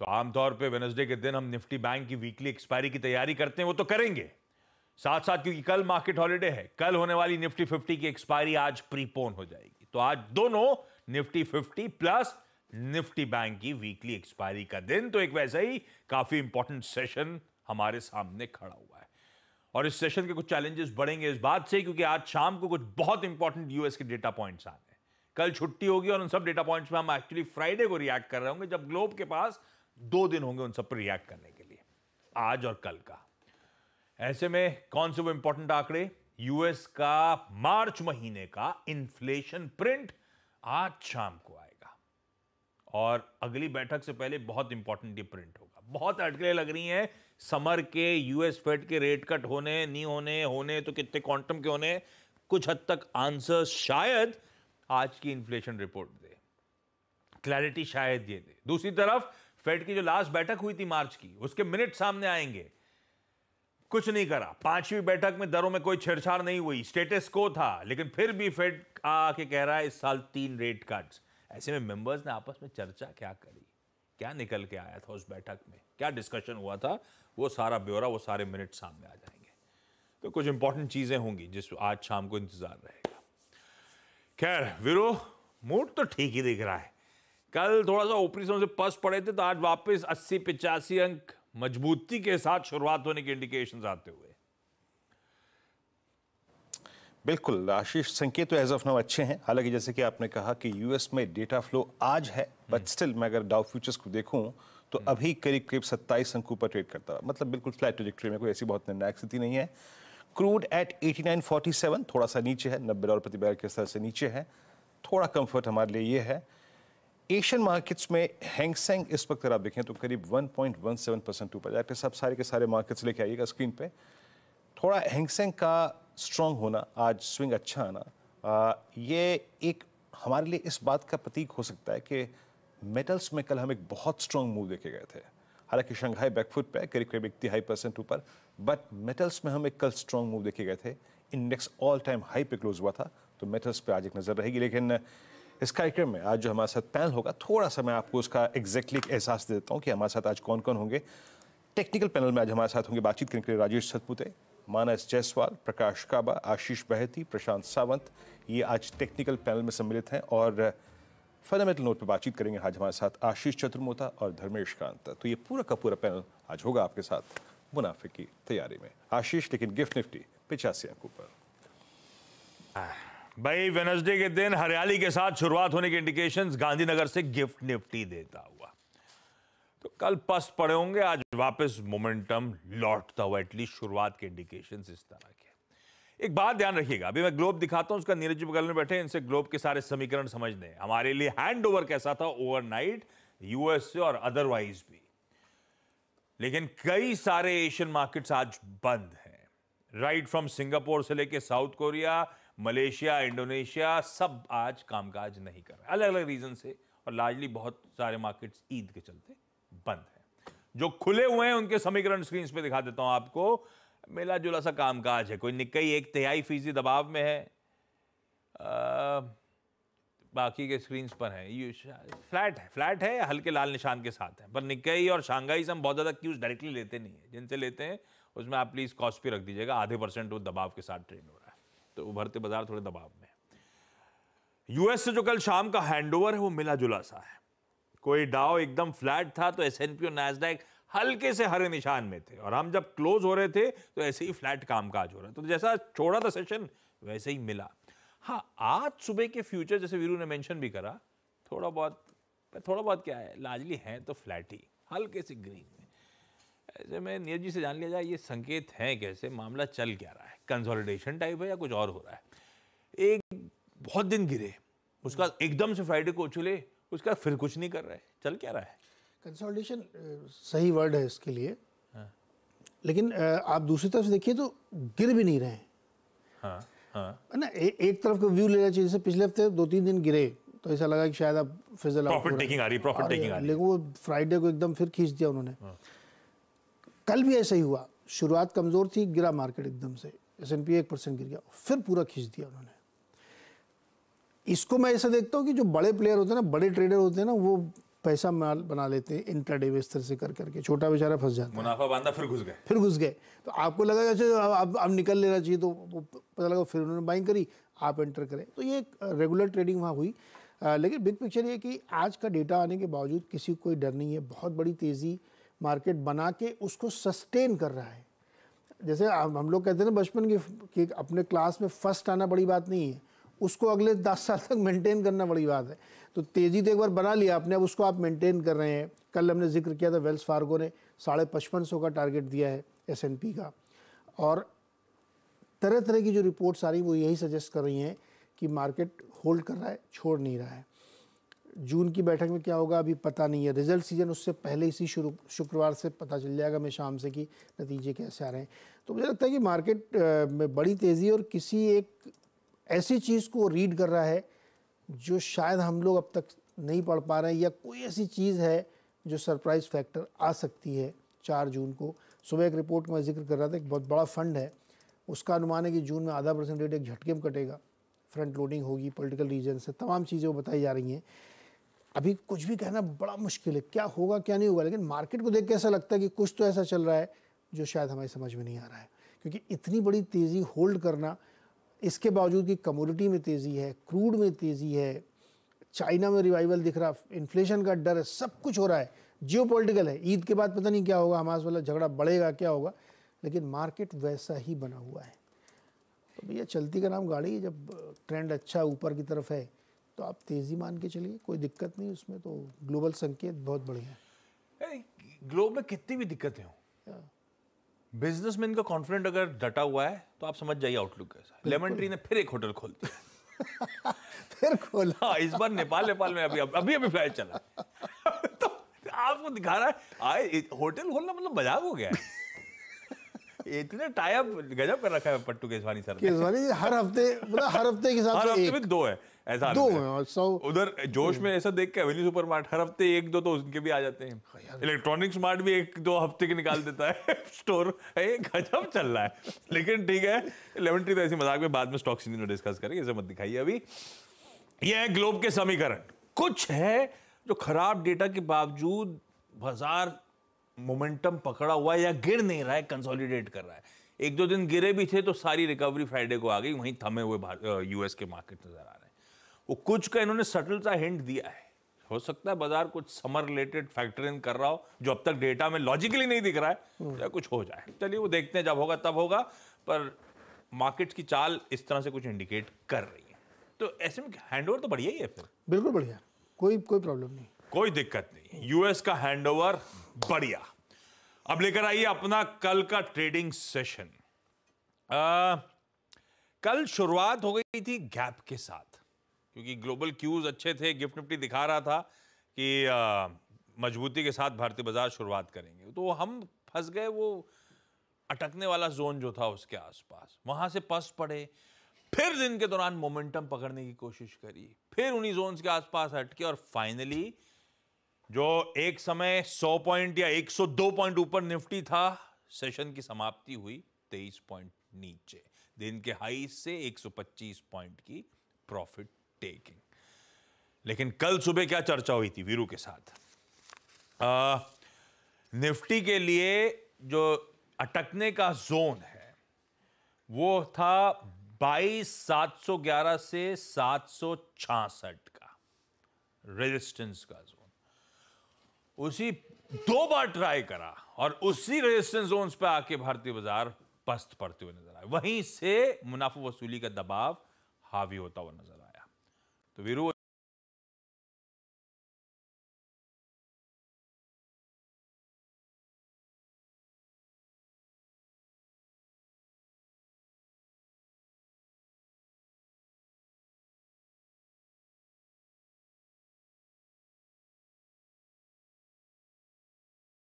तो आमतौर पे वेनसडे के दिन हम निफ्टी बैंक की वीकली एक्सपायरी की तैयारी करते हैं वो तो करेंगे साथ साथ क्योंकि कल मार्केट हॉलीडे है कल होने वाली निफ्टी फिफ्टी की एक्सपायरी आज प्रीपोन हो जाएगी तो आज दोनों Nifty fifty plus Nifty bank की वीकली एक्सपायरी का दिन तो एक वैसा ही काफी इंपॉर्टेंट सेशन हमारे सामने खड़ा हुआ है और इस सेशन के कुछ चैलेंजेस बढ़ेंगे इस बात से क्योंकि आज शाम को कुछ बहुत इंपॉर्टेंट यूएस के डेटा पॉइंट्स आ रहे हैं कल छुट्टी होगी और उन सब डेटा पॉइंट्स में हम एक्चुअली फ्राइडे को रिएक्ट कर रहे होंगे जब ग्लोब के पास दो दिन होंगे उन सब पर रिएक्ट करने के लिए आज और कल का ऐसे में कौन से वो इंपॉर्टेंट आंकड़े यूएस का मार्च महीने का इन्फ्लेशन प्रिंट आज शाम को आएगा और अगली बैठक से पहले बहुत इंपॉर्टेंट ये प्रिंट होगा बहुत अटकलें लग रही हैं समर के यूएस फेड के रेट कट होने नहीं होने होने तो कितने क्वांटम के होने कुछ हद तक आंसर शायद आज की इन्फ्लेशन रिपोर्ट दे क्लैरिटी शायद ये दे दूसरी तरफ फेड की जो लास्ट बैठक हुई थी मार्च की उसके मिनट सामने आएंगे कुछ नहीं करा पांचवी बैठक में दरों में कोई छेड़छाड़ नहीं हुई स्टेटस को था लेकिन फिर भी फेड आके कह रहा है इस साल तीन रेट कट्स ऐसे में मेंबर्स ने आपस में चर्चा क्या करी क्या निकल के आया था उस बैठक में क्या डिस्कशन हुआ था वो सारा ब्यौरा वो सारे मिनट सामने आ जाएंगे तो कुछ इंपॉर्टेंट चीजें होंगी जिस आज शाम को इंतजार रहेगा खैर वीरो मूड तो ठीक ही दिख रहा है कल थोड़ा सा ऊपरी से पस पड़े थे तो आज वापस अस्सी पिचासी अंक मजबूती के साथ शुरुआत होने के इंडिकेशन आते हुए बिल्कुल आशीष संकेत तो एज ऑफ नाउ अच्छे हैं हालांकि जैसे कि आपने कहा कि यूएस में डेटा फ्लो आज है बट स्टिल हम्म। मैं अगर डाउ फ्यूचर्स को देखूं तो हम्म। अभी करीब करीब सत्ताईस अंकों पर ट्रेड करता है मतलब बिल्कुल फ्लैट ट्रिजेक्ट्री में कोई ऐसी बहुत निर्णायक स्थिति नहीं है क्रूड एट 89.47 थोड़ा सा नीचे है नब्बे डॉलर प्रति बैरल के स्तर से नीचे है थोड़ा कंफर्ट हमारे लिए ये है एशियन मार्केट्स में हैंगसेंग इस वक्त अगर आप देखें तो करीब 1.17 परसेंट ऊपर जाकर सब सारे के सारे मार्केट्स लेके आइएगा स्क्रीन पे थोड़ा हैंगसेंग का स्ट्रॉन्ग होना आज स्विंग अच्छा आना आ, ये एक हमारे लिए इस बात का प्रतीक हो सकता है कि मेटल्स में कल हम एक बहुत स्ट्रॉन्ग मूव देखे गए थे हालांकि शंघाई बैकफुट पे करीब करीब एक तिहाई परसेंट ऊपर बट मेटल्स में हम एक कल स्ट्रॉन्ग मूव देखे गए थे इंडेक्स ऑल टाइम हाई पे क्लोज हुआ था तो मेटल्स पे आज एक नज़र रहेगी लेकिन इस कार्यक्रम में आज जो हमारे साथ पैनल होगा थोड़ा सा मैं आपको उसका एग्जैक्टली एहसास देता हूँ कि हमारे साथ आज कौन कौन होंगे टेक्निकल पैनल में आज हमारे साथ होंगे बातचीत करने के लिए राजेश सतपुते मानस जायसवाल प्रकाश काबा आशीष बहती प्रशांत सावंत ये आज टेक्निकल पैनल में सम्मिलित हैं और फंडामेंटल नोट पर बातचीत करेंगे आज हमारे साथ आशीष चतुर्मोता और धर्मेश कांत तो ये पूरा का पूरा पैनल आज होगा आपके साथ मुनाफे की तैयारी में आशीष लेकिन गिफ्ट निफ्टी पिचासी अंकों पर भाई वेनसडे के दिन हरियाली के साथ शुरुआत होने के इंडिकेशंस गांधीनगर से गिफ्ट निफ्टी देता हुआ तो कल पस्त पड़े होंगे आज वापस मोमेंटम लौटता हुआ एटलीस्ट शुरुआत के इंडिकेशंस इस तरह के एक बात ध्यान रखिएगा अभी मैं ग्लोब दिखाता हूं उसका नीरज जी बगल में बैठे इनसे ग्लोब के सारे समीकरण समझने हमारे लिए हैंड ओवर कैसा था ओवरनाइट यूएस और अदरवाइज भी लेकिन कई सारे एशियन मार्केट्स आज बंद हैं राइट फ्रॉम सिंगापुर से लेके साउथ कोरिया मलेशिया इंडोनेशिया सब आज कामकाज नहीं कर रहे अलग अलग रीज़न से और लार्जली बहुत सारे मार्केट्स ईद के चलते बंद हैं जो खुले हुए हैं उनके समीकरण स्क्रीन पे दिखा देता हूँ आपको मिला जुला सा कामकाज है कोई निकाई एक तिहाई फीसदी दबाव में है आ, बाकी के स्क्रीन पर है ये फ्लैट है फ्लैट है हल्के लाल निशान के साथ है पर निकाई और शांघाई से हम बहुत ज़्यादा क्यूज डायरेक्टली लेते नहीं है जिनसे लेते हैं उसमें आप प्लीज़ कॉस्ट भी रख दीजिएगा आधे परसेंट वो दबाव के साथ ट्रेड हो तो उभरते बाजार थोड़े दबाव में यूएस से जो कल शाम का हैंडओवर है वो मिला जुला सा है कोई डाव एकदम फ्लैट था तो एस एन पी और नैसडैक हल्के से हरे निशान में थे और हम जब क्लोज हो रहे थे तो ऐसे ही फ्लैट कामकाज हो रहा तो जैसा छोड़ा था सेशन वैसे ही मिला हाँ आज सुबह के फ्यूचर जैसे वीरू ने मेंशन भी करा थोड़ा बहुत थोड़ा बहुत क्या है लाजली है तो फ्लैट ही हल्के से ग्रीन ऐसे में नीरज जी से जान लिया जाए ये संकेत हैं कैसे मामला चल क्या रहा है कंसोलिडेशन टाइप है या कुछ और हो रहा है एक बहुत दिन गिरे उसका हम्म। एकदम से फ्राइडे को उछले उसका फिर कुछ नहीं कर रहा है चल क्या रहा है कंसोलिडेशन सही वर्ड है इसके लिए हाँ। लेकिन आप दूसरी तरफ से देखिए तो गिर भी नहीं रहे हैं हाँ, हाँ। ना ए, एक तरफ का व्यू लेना चाहिए जैसे पिछले हफ्ते दो तीन दिन गिरे तो ऐसा लगा कि शायद अब फिजल प्रॉफिट टेकिंग आ रही प्रॉफिट टेकिंग आ रही लेकिन वो फ्राइडे को एकदम फिर खींच दिया उन्होंने हाँ। कल भी ऐसा ही हुआ शुरुआत कमज़ोर थी गिरा मार्केट एकदम से एस एन पी एक परसेंट गिर गया फिर पूरा खींच दिया उन्होंने इसको मैं ऐसा देखता हूँ कि जो बड़े प्लेयर होते हैं ना बड़े ट्रेडर होते हैं ना वो पैसा माल बना लेते हैं इंट्राडे स्तर से कर करके छोटा बेचारा फंस जाता है मुनाफा बांधा फिर घुस गए फिर घुस गए तो आपको लगा जैसे अच्छा, अब अब निकल लेना चाहिए तो पता लगा फिर उन्होंने बाइंग करी आप एंटर करें तो ये एक रेगुलर ट्रेडिंग वहाँ हुई आ, लेकिन बिग पिक्चर ये कि आज का डेटा आने के बावजूद किसी को कोई डर नहीं है बहुत बड़ी तेज़ी मार्केट बना के उसको सस्टेन कर रहा है जैसे हम लोग कहते हैं ना बचपन की कि अपने क्लास में फर्स्ट आना बड़ी बात नहीं है उसको अगले दस साल तक मेंटेन करना बड़ी बात है तो तेज़ी तो एक बार बना लिया आपने अब उसको आप मेंटेन कर रहे हैं कल हमने जिक्र किया था वेल्स फार्गो ने साढ़े पचपन सौ का टारगेट दिया है एस का और तरह तरह की जो रिपोर्ट्स आ रही वो यही सजेस्ट कर रही हैं कि मार्केट होल्ड कर रहा है छोड़ नहीं रहा है जून की बैठक में क्या होगा अभी पता नहीं है रिजल्ट सीजन उससे पहले इसी शुरू शुक्रवार से पता चल जाएगा मैं शाम से कि नतीजे कैसे आ रहे हैं तो मुझे लगता है कि मार्केट में बड़ी तेज़ी और किसी एक ऐसी चीज़ को रीड कर रहा है जो शायद हम लोग अब तक नहीं पढ़ पा रहे हैं या कोई ऐसी चीज़ है जो सरप्राइज फैक्टर आ सकती है चार जून को सुबह एक रिपोर्ट का मैं जिक्र कर रहा था एक बहुत बड़ा फंड है उसका अनुमान है कि जून में आधा परसेंट रेट एक झटके में कटेगा फ्रंट लोडिंग होगी पॉलिटिकल रीजन से तमाम चीज़ें वो बताई जा रही हैं अभी कुछ भी कहना बड़ा मुश्किल है क्या होगा क्या नहीं होगा लेकिन मार्केट को देख के ऐसा लगता है कि कुछ तो ऐसा चल रहा है जो शायद हमारी समझ में नहीं आ रहा है क्योंकि इतनी बड़ी तेज़ी होल्ड करना इसके बावजूद कि कमोडिटी में तेज़ी है क्रूड में तेज़ी है चाइना में रिवाइवल दिख रहा इन्फ्लेशन का डर है सब कुछ हो रहा है जियो है ईद के बाद पता नहीं क्या होगा हमास वाला झगड़ा बढ़ेगा क्या होगा लेकिन मार्केट वैसा ही बना हुआ है तो भैया चलती का नाम गाड़ी जब ट्रेंड अच्छा ऊपर की तरफ है तो आप तेज़ी मान के चलिए कोई दिक्कत नहीं उसमें तो ग्लोबल संकेत बहुत बढ़िया है ग्लोब में कितनी भी दिक्कतें हों हाँ। बिजनेसमैन का कॉन्फिडेंट अगर डटा हुआ है तो आप समझ जाइए आउटलुक कैसा लेमन ट्री ने फिर एक होटल खोल दिया फिर खोला हाँ, इस बार नेपाल नेपाल में अभी अभी अभी फ्लाइट चला तो आपको दिखा रहा है होटल खोलना मतलब मजाक हो गया है इतने टाइप गजब कर रखा है पट्टू केसवानी सर केसवानी हर हफ्ते मतलब हर हफ्ते के साथ हर हफ्ते में दो है ऐसा दो हैं सौ उधर जोश में ऐसा देख के अवेली सुपर मार्ट हर हफ्ते एक दो तो उनके भी आ जाते हैं इलेक्ट्रॉनिक हाँ स्मार्ट भी एक दो हफ्ते के निकाल देता है स्टोर एक गजब चल रहा है लेकिन ठीक है इलेवन ट्री तो ऐसी मजाक में बाद में स्टॉक सीनियर डिस्कस करेंगे ऐसे मत दिखाइए अभी यह है ग्लोब के समीकरण कुछ है जो खराब डेटा के बावजूद बाजार मोमेंटम पकड़ा हुआ है या गिर नहीं रहा है कंसोलिडेट कर रहा है एक दो दिन गिरे भी थे तो सारी रिकवरी फ्राइडे को आ गई वहीं थमे हुए यूएस के मार्केट नजर आ रहे वो कुछ का इन्होंने सटल सा हिंट दिया है हो सकता है बाजार कुछ समर रिलेटेड फैक्टरिंग कर रहा हो जो अब तक डेटा में लॉजिकली नहीं दिख रहा है या कुछ हो जाए चलिए वो देखते हैं जब होगा तब होगा पर मार्केट की चाल इस तरह से कुछ इंडिकेट कर रही है तो ऐसे में ओवर तो बढ़िया ही है फिर बिल्कुल बढ़िया कोई कोई प्रॉब्लम नहीं कोई दिक्कत नहीं यूएस का हैंड बढ़िया अब लेकर आइए अपना कल का ट्रेडिंग सेशन आ, कल शुरुआत हो गई थी गैप के साथ क्योंकि ग्लोबल क्यूज़ अच्छे थे गिफ्ट निफ्टी दिखा रहा था कि मजबूती के साथ भारतीय बाजार शुरुआत करेंगे तो हम फंस गए वो अटकने वाला जोन जो था उसके आसपास वहां से पस पड़े फिर दिन के दौरान मोमेंटम पकड़ने की कोशिश करी फिर उन्हीं जोन के आसपास हटके और फाइनली जो एक समय 100 पॉइंट या 102 पॉइंट ऊपर निफ्टी था सेशन की समाप्ति हुई 23 पॉइंट नीचे दिन के हाई से 125 पॉइंट की प्रॉफिट टेकिंग लेकिन कल सुबह क्या चर्चा हुई थी वीरू के साथ आ, निफ्टी के लिए जो अटकने का जोन है वो था बाईस सात सौ ग्यारह से सात सौ का रेजिस्टेंस का जोन उसी दो बार ट्राई करा और उसी रेजिस्टेंस जोन पे आके भारतीय बाजार पस्त पड़ते हुए नजर आए वहीं से मुनाफा वसूली का दबाव हावी होता हुआ नजर तो वीरू